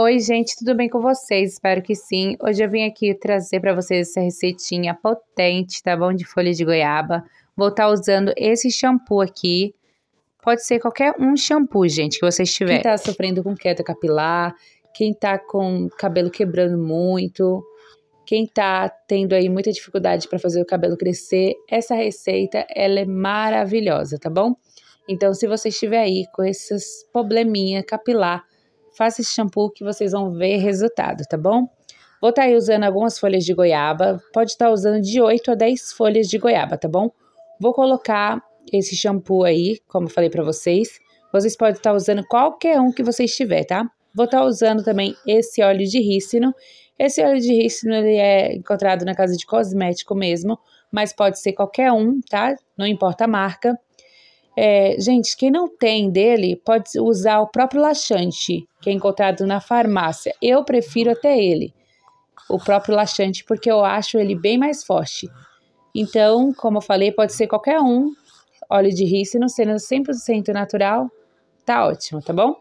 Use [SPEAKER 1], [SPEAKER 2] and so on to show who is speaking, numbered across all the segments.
[SPEAKER 1] Oi, gente, tudo bem com vocês? Espero que sim. Hoje eu vim aqui trazer para vocês essa receitinha potente, tá bom? De folha de goiaba. Vou estar tá usando esse shampoo aqui. Pode ser qualquer um shampoo, gente, que vocês tiverem. Quem tá sofrendo com queda capilar, quem tá com cabelo quebrando muito, quem tá tendo aí muita dificuldade para fazer o cabelo crescer, essa receita ela é maravilhosa, tá bom? Então, se você estiver aí com esses probleminha capilar, Faça esse shampoo que vocês vão ver resultado, tá bom? Vou estar tá usando algumas folhas de goiaba, pode estar tá usando de 8 a 10 folhas de goiaba, tá bom? Vou colocar esse shampoo aí, como eu falei para vocês. Vocês podem estar tá usando qualquer um que vocês tiver, tá? Vou estar tá usando também esse óleo de rícino. Esse óleo de rícino, ele é encontrado na casa de cosmético mesmo, mas pode ser qualquer um, tá? Não importa a marca. É, gente, quem não tem dele pode usar o próprio laxante, que é encontrado na farmácia. Eu prefiro até ele, o próprio laxante, porque eu acho ele bem mais forte. Então, como eu falei, pode ser qualquer um. Óleo de rícino, sendo 100% natural, tá ótimo, tá bom?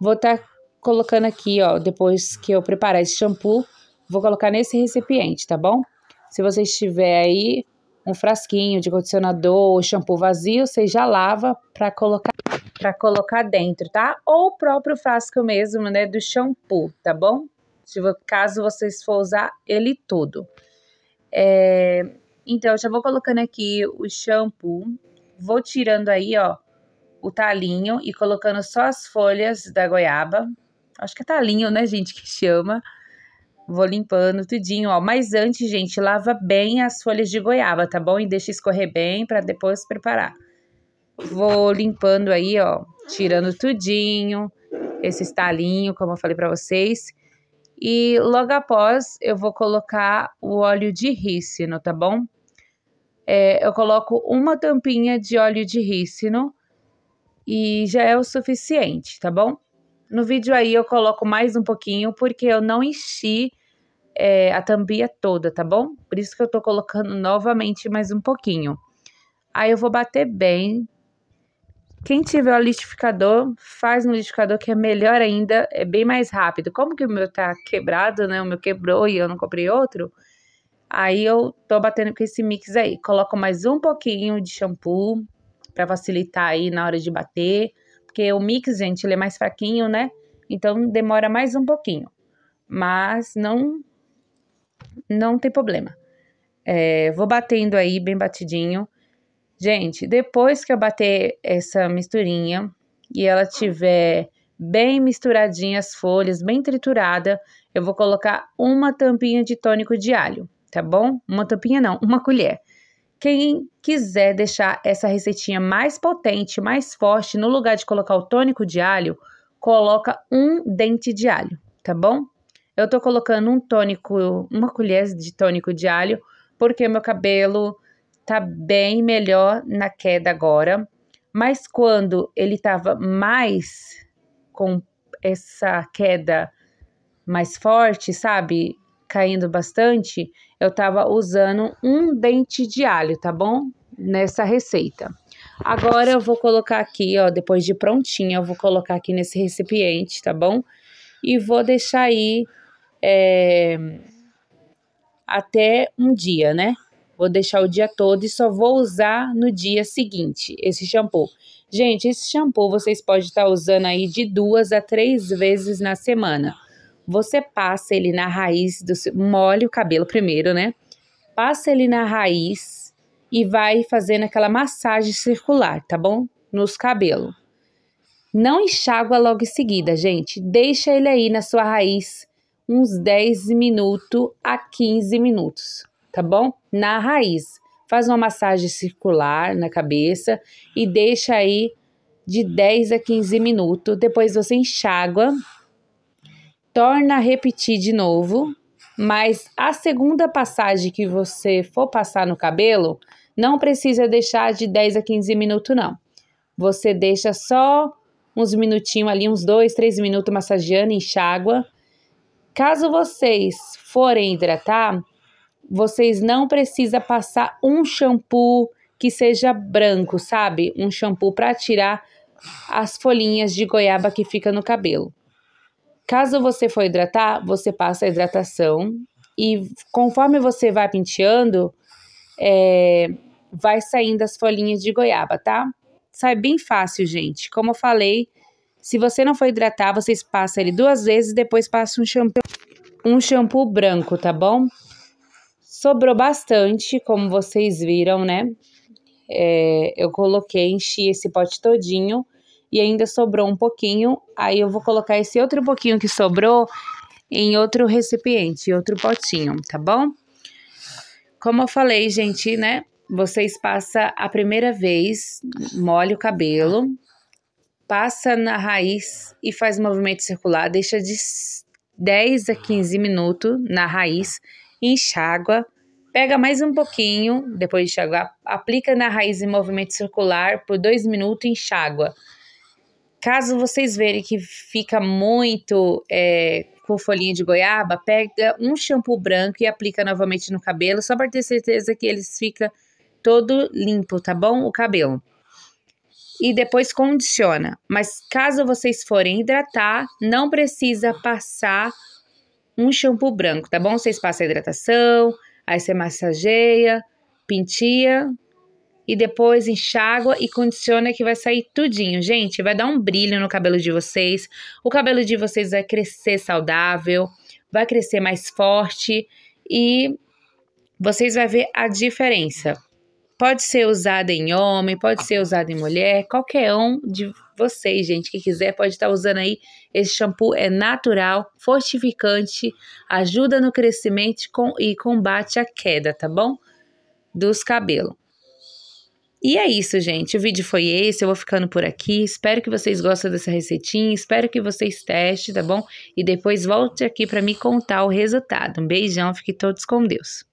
[SPEAKER 1] Vou estar tá colocando aqui, ó, depois que eu preparar esse shampoo, vou colocar nesse recipiente, tá bom? Se você estiver aí um frasquinho de condicionador ou shampoo vazio, você já lava para colocar para colocar dentro, tá? Ou o próprio frasco mesmo, né, do shampoo, tá bom? Se, caso vocês for usar ele todo. É, então, já vou colocando aqui o shampoo, vou tirando aí, ó, o talinho e colocando só as folhas da goiaba. Acho que é talinho, né, gente, que chama. Vou limpando tudinho, ó. Mas antes, gente, lava bem as folhas de goiaba, tá bom? E deixa escorrer bem para depois preparar. Vou limpando aí, ó, tirando tudinho, esse estalinho, como eu falei para vocês. E logo após, eu vou colocar o óleo de rícino, tá bom? É, eu coloco uma tampinha de óleo de rícino e já é o suficiente, tá bom? No vídeo aí eu coloco mais um pouquinho porque eu não enchi é, a tambia toda, tá bom? Por isso que eu tô colocando novamente mais um pouquinho. Aí eu vou bater bem. Quem tiver o liquidificador, faz no liquidificador que é melhor ainda, é bem mais rápido. Como que o meu tá quebrado, né? O meu quebrou e eu não comprei outro. Aí eu tô batendo com esse mix aí. Coloco mais um pouquinho de shampoo para facilitar aí na hora de bater, porque o mix, gente, ele é mais fraquinho, né? Então demora mais um pouquinho. Mas não não tem problema. É, vou batendo aí bem batidinho. Gente, depois que eu bater essa misturinha e ela tiver bem misturadinha as folhas, bem triturada, eu vou colocar uma tampinha de tônico de alho, tá bom? Uma tampinha não, uma colher. Quem quiser deixar essa receitinha mais potente, mais forte, no lugar de colocar o tônico de alho, coloca um dente de alho, tá bom? Eu tô colocando um tônico, uma colher de tônico de alho, porque meu cabelo tá bem melhor na queda agora. Mas quando ele tava mais com essa queda mais forte, sabe? Caindo bastante, eu tava usando um dente de alho, tá bom? Nessa receita. Agora eu vou colocar aqui, ó, depois de prontinha, eu vou colocar aqui nesse recipiente, tá bom? E vou deixar aí é, até um dia, né? Vou deixar o dia todo e só vou usar no dia seguinte esse shampoo. Gente, esse shampoo vocês podem estar usando aí de duas a três vezes na semana. Você passa ele na raiz do seu, molha o cabelo primeiro, né? Passa ele na raiz e vai fazendo aquela massagem circular, tá bom? Nos cabelos. Não enxágua logo em seguida, gente. Deixa ele aí na sua raiz uns 10 minutos a 15 minutos, tá bom? Na raiz. Faz uma massagem circular na cabeça e deixa aí de 10 a 15 minutos. Depois você enxágua, torna a repetir de novo, mas a segunda passagem que você for passar no cabelo, não precisa deixar de 10 a 15 minutos, não. Você deixa só uns minutinhos ali, uns dois, três minutos massageando, enxágua Caso vocês forem hidratar, vocês não precisa passar um shampoo que seja branco, sabe? Um shampoo para tirar as folhinhas de goiaba que fica no cabelo. Caso você for hidratar, você passa a hidratação e conforme você vai penteando, é, vai saindo as folhinhas de goiaba, tá? Sai bem fácil, gente. Como eu falei, se você não for hidratar, você passa ele duas vezes, depois passa um shampoo, um shampoo branco, tá bom? Sobrou bastante, como vocês viram, né? É, eu coloquei, enchi esse pote todinho e ainda sobrou um pouquinho. Aí eu vou colocar esse outro pouquinho que sobrou em outro recipiente, outro potinho, tá bom? Como eu falei, gente, né? Vocês passam a primeira vez, molha o cabelo, passa na raiz e faz movimento circular, deixa de 10 a 15 minutos na raiz, enxágua, pega mais um pouquinho, depois de enxaguar, aplica na raiz em movimento circular por 2 minutos e enxágua. Caso vocês verem que fica muito é, com folhinha de goiaba, pega um shampoo branco e aplica novamente no cabelo, só para ter certeza que eles fica todo limpo, tá bom? O cabelo e depois condiciona. Mas caso vocês forem hidratar, não precisa passar um shampoo branco, tá bom? Vocês passam a hidratação, aí você massageia, pintia e depois enxágua e condiciona que vai sair tudinho. Gente, vai dar um brilho no cabelo de vocês. O cabelo de vocês vai crescer saudável, vai crescer mais forte e vocês vão ver a diferença. Pode ser usada em homem, pode ser usada em mulher, qualquer um de vocês, gente, que quiser pode estar tá usando aí. Esse shampoo é natural, fortificante, ajuda no crescimento com, e combate a queda, tá bom? Dos cabelos. E é isso, gente. O vídeo foi esse. Eu vou ficando por aqui. Espero que vocês gostem dessa receitinha. Espero que vocês testem, tá bom? E depois volte aqui para me contar o resultado. Um beijão. Fiquem todos com Deus.